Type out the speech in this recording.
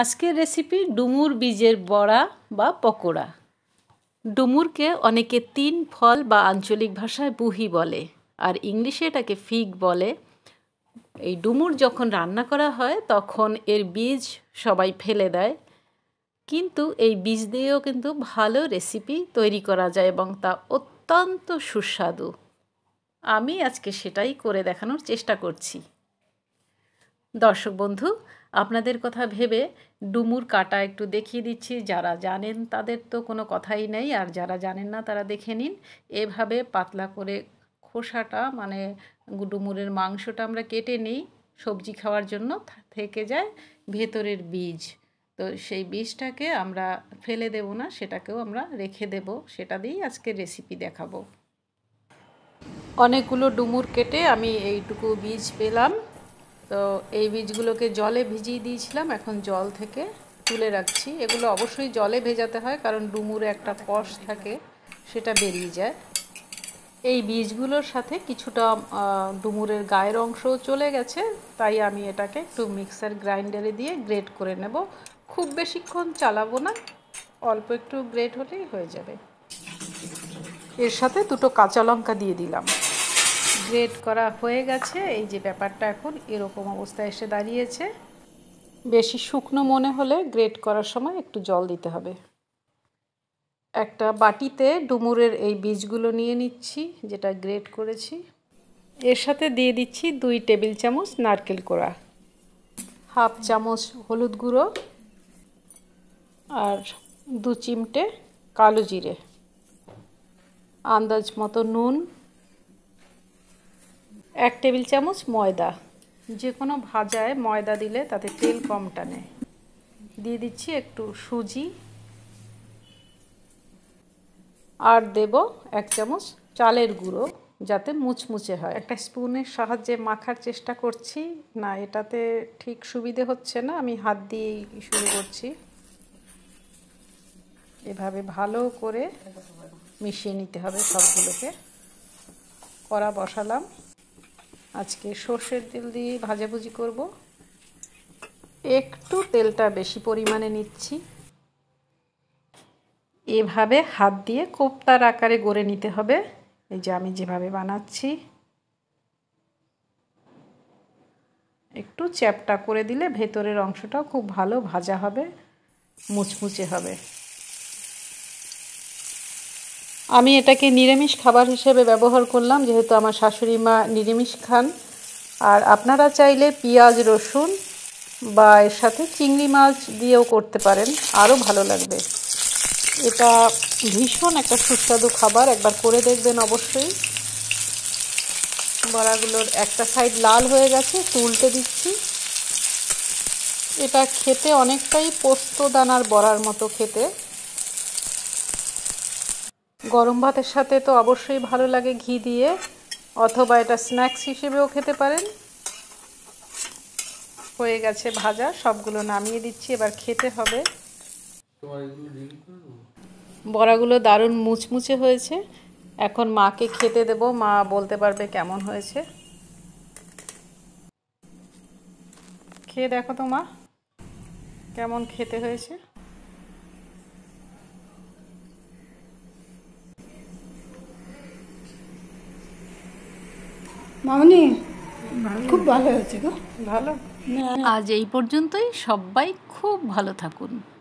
আজকের রেসিপি ডুমুর বীজের বড়া বা পকোড়া ডুমুরকে অনেকে তিন ফল বা আঞ্চলিক ভাষায় বুহি বলে আর ইংলিশে এটাকে ফিগ বলে এই ডুমুর যখন রান্না করা হয় তখন এর বীজ সবাই ফেলে দেয় কিন্তু এই বীজ দিয়েও কিন্তু ভালো রেসিপি তৈরি করা যায় এবং তা অত্যন্ত সুস্বাদু আমি আজকে সেটাই করে দেখানোর চেষ্টা করছি দর্শক বন্ধু আপনাদের কথা ভেবে ডুমুর কাটা একটু দেখিয়ে দিচ্ছি যারা জানেন তাদের তো কোনো কথাই নেই আর যারা জানেন না তারা দেখে নিন এভাবে পাতলা করে খোসাটা মানে ডুমুরের মাংসটা আমরা কেটে নিই সবজি খাওয়ার জন্য থেকে যায় ভেতরের বীজ তো সেই বীজটাকে আমরা ফেলে দেব না সেটাকেও আমরা রেখে দেব সেটা দিয়েই আজকে রেসিপি দেখাবো অনেকগুলো ডুমুর কেটে আমি এইটুকু বীজ পেলাম তো এই বীজগুলোকে জলে ভিজিয়ে দিয়েছিলাম এখন জল থেকে তুলে রাখছি এগুলো অবশ্যই জলে ভেজাতে হয় কারণ ডুমুরে একটা কষ থাকে সেটা বেরিয়ে যায় এই বীজগুলোর সাথে কিছুটা ডুমুরের গায়ের অংশও চলে গেছে তাই আমি এটাকে একটু মিক্সার গ্রাইন্ডারে দিয়ে গ্রেট করে নেব খুব বেশিক্ষণ চালাবো না অল্প একটু গ্রেট হলেই হয়ে যাবে এর সাথে দুটো কাঁচা লঙ্কা দিয়ে দিলাম গ্রেড করা হয়ে গেছে এই যে ব্যাপারটা এখন এরকম অবস্থায় এসে দাঁড়িয়েছে বেশি শুকনো মনে হলে গ্রেট করার সময় একটু জল দিতে হবে একটা বাটিতে ডুমুরের এই বীজগুলো নিয়ে নিচ্ছি যেটা গ্রেট করেছি এর সাথে দিয়ে দিচ্ছি দুই টেবিল চামচ নারকেল কোড়া হাফ চামচ হলুদ গুঁড়ো আর দু চিমটে কালো জিরে আন্দাজ মতো নুন এক টেবিল চামচ ময়দা যে কোনো ভাজায় ময়দা দিলে তাতে তেল কম টানে দিয়ে দিচ্ছি একটু সুজি আর দেব এক চামচ চালের গুঁড়ো যাতে মুচমুচে হয় একটা স্পুনের সাহায্যে মাখার চেষ্টা করছি না এটাতে ঠিক সুবিধে হচ্ছে না আমি হাত দিয়েই শুরু করছি এভাবে ভালো করে মিশিয়ে নিতে হবে সবগুলোকে কড়া বসালাম আজকে সর্ষের তেল দিয়ে ভাজাভুজি করব একটু তেলটা বেশি পরিমাণে নিচ্ছি এভাবে হাত দিয়ে কোপ্তার আকারে গড়ে নিতে হবে এই যে আমি যেভাবে বানাচ্ছি একটু চ্যাপটা করে দিলে ভেতরের অংশটাও খুব ভালো ভাজা হবে মুচমুচে হবে আমি এটাকে নিরামিষ খাবার হিসেবে ব্যবহার করলাম যেহেতু আমার শাশুড়ি মা নিরামিষ খান আর আপনারা চাইলে পেঁয়াজ রসুন বা এর সাথে চিংড়ি মাছ দিয়েও করতে পারেন আরও ভালো লাগবে এটা ভীষণ একটা সুস্বাদু খাবার একবার করে দেখবেন অবশ্যই বড়াগুলোর একটা সাইড লাল হয়ে গেছে তুলতে দিচ্ছি এটা খেতে অনেকটাই পোস্ত দানার বড়ার মতো খেতে গরম ভাতের সাথে তো অবশ্যই ভালো লাগে ঘি দিয়ে অথবা এটা স্ন্যাক্স হিসেবেও খেতে পারেন হয়ে গেছে ভাজা সবগুলো নামিয়ে দিচ্ছি এবার খেতে হবে বড়াগুলো দারুণ মুচমুচে হয়েছে এখন মাকে খেতে দেব মা বলতে পারবে কেমন হয়েছে খেয়ে দেখো তো মা কেমন খেতে হয়েছে মামনি খুব ভালো হয়েছে গো ভালো আজ এই পর্যন্তই সবাই খুব ভালো থাকুন